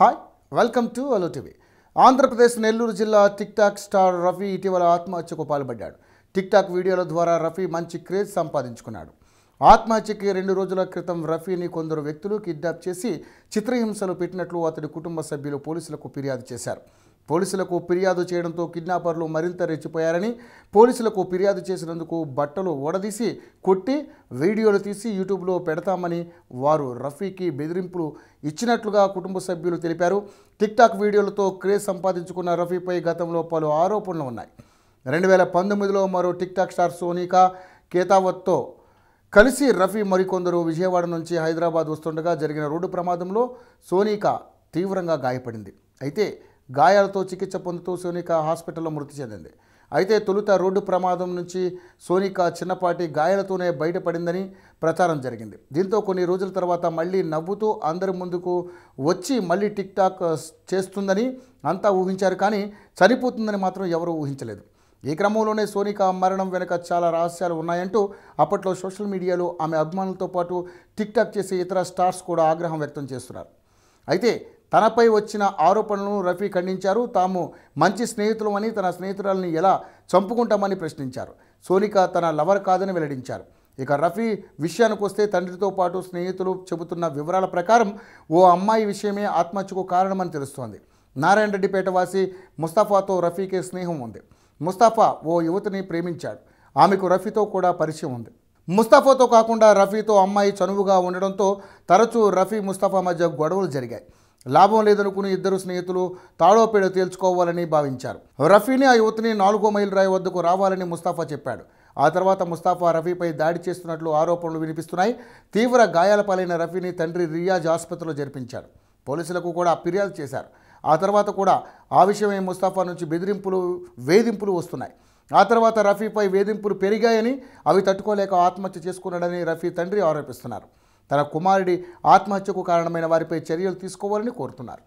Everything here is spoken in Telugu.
హాయ్ వెల్కమ్ టు అలో టీవీ ఆంధ్రప్రదేశ్ నెల్లూరు జిల్లా టిక్ టాక్ స్టార్ రఫీ ఇటీవల ఆత్మహత్యకు పాల్పడ్డాడు టిక్ టాక్ వీడియోల ద్వారా రఫీ మంచి క్రేజ్ సంపాదించుకున్నాడు ఆత్మహత్యకి రెండు రోజుల క్రితం రఫీని కొందరు వ్యక్తులు కిడ్నాప్ చేసి చిత్రహింసలు పెట్టినట్లు అతడి కుటుంబ సభ్యులు పోలీసులకు ఫిర్యాదు చేశారు పోలీసులకు ఫిర్యాదు చేయడంతో కిడ్నాపర్లు మరింత రెచ్చిపోయారని పోలీసులకు ఫిర్యాదు చేసినందుకు బట్టలు ఓడదీసి కొట్టి వీడియోలు తీసి యూట్యూబ్లో పెడతామని వారు రఫీకి బెదిరింపులు ఇచ్చినట్లుగా కుటుంబ సభ్యులు తెలిపారు టిక్టాక్ వీడియోలతో క్రేజ్ సంపాదించుకున్న రఫీపై గతంలో పలు ఆరోపణలు ఉన్నాయి రెండు వేల పంతొమ్మిదిలో మరో టిక్టాక్ స్టార్ సోనికా కేతావత్తో కలిసి రఫీ మరికొందరు విజయవాడ నుంచి హైదరాబాద్ వస్తుండగా జరిగిన రోడ్డు ప్రమాదంలో సోనికా తీవ్రంగా గాయపడింది అయితే గాయాలతో చికిత్స పొందుతూ సోనికా హాస్పిటల్లో మృతి చెందింది అయితే తొలుత రోడ్డు ప్రమాదం నుంచి సోనికా చిన్నపాటి గాయాలతోనే బయటపడిందని ప్రచారం జరిగింది దీంతో కొన్ని రోజుల తర్వాత మళ్ళీ నవ్వుతూ అందరి ముందుకు వచ్చి మళ్ళీ టిక్ టాక్ చేస్తుందని అంతా ఊహించారు కానీ చనిపోతుందని మాత్రం ఎవరూ ఊహించలేదు ఈ క్రమంలోనే సోనికా మరణం వెనుక చాలా రహస్యాలు ఉన్నాయంటూ అప్పట్లో సోషల్ మీడియాలో ఆమె అభిమానులతో పాటు టిక్ టాక్ చేసే ఇతర స్టార్స్ కూడా ఆగ్రహం వ్యక్తం చేస్తున్నారు అయితే తనపై వచ్చిన ఆరోపణలను రఫీ ఖండించారు తాము మంచి స్నేహితులమని తన స్నేహితురాలని ఎలా చంపుకుంటామని ప్రశ్నించారు సోనిక తన లవర్ కాదని వెల్లడించారు ఇక రఫీ విషయానికి వస్తే తండ్రితో పాటు స్నేహితులు చెబుతున్న వివరాల ప్రకారం ఓ అమ్మాయి విషయమే ఆత్మహత్యకు కారణమని తెలుస్తోంది నారాయణ రెడ్డిపేట వాసి ముస్తాఫాతో రఫీకే స్నేహం ఉంది ముస్తాఫా ఓ యువతిని ప్రేమించాడు ఆమెకు రఫీతో కూడా పరిచయం ఉంది ముస్తాఫాతో కాకుండా రఫీతో అమ్మాయి చనువుగా ఉండడంతో తరచూ రఫీ ముస్తాఫా మధ్య గొడవలు జరిగాయి లాభం లేదనుకుని ఇద్దరు స్నేహితులు తాడోపేడ తేల్చుకోవాలని భావించారు రఫీని ఆ యువతిని నాలుగో మైలు రాయి వద్దకు రావాలని ముస్తాఫా చెప్పాడు ఆ తర్వాత ముస్తాఫా రఫీపై దాడి చేస్తున్నట్లు ఆరోపణలు వినిపిస్తున్నాయి తీవ్ర గాయాల పాలైన రఫీని తండ్రి రియాజ్ ఆసుపత్రిలో జరిపించారు పోలీసులకు కూడా ఫిర్యాదు చేశారు ఆ తర్వాత కూడా ఆ విషయమై ముస్తాఫా నుంచి బెదిరింపులు వేధింపులు వస్తున్నాయి ఆ తర్వాత రఫీపై వేధింపులు పెరిగాయని అవి తట్టుకోలేక ఆత్మహత్య చేసుకున్నాడని రఫీ తండ్రి ఆరోపిస్తున్నారు తన కుమారుడి ఆత్మహత్యకు కారణమైన వారిపై చర్యలు తీసుకోవాలని కోరుతున్నారు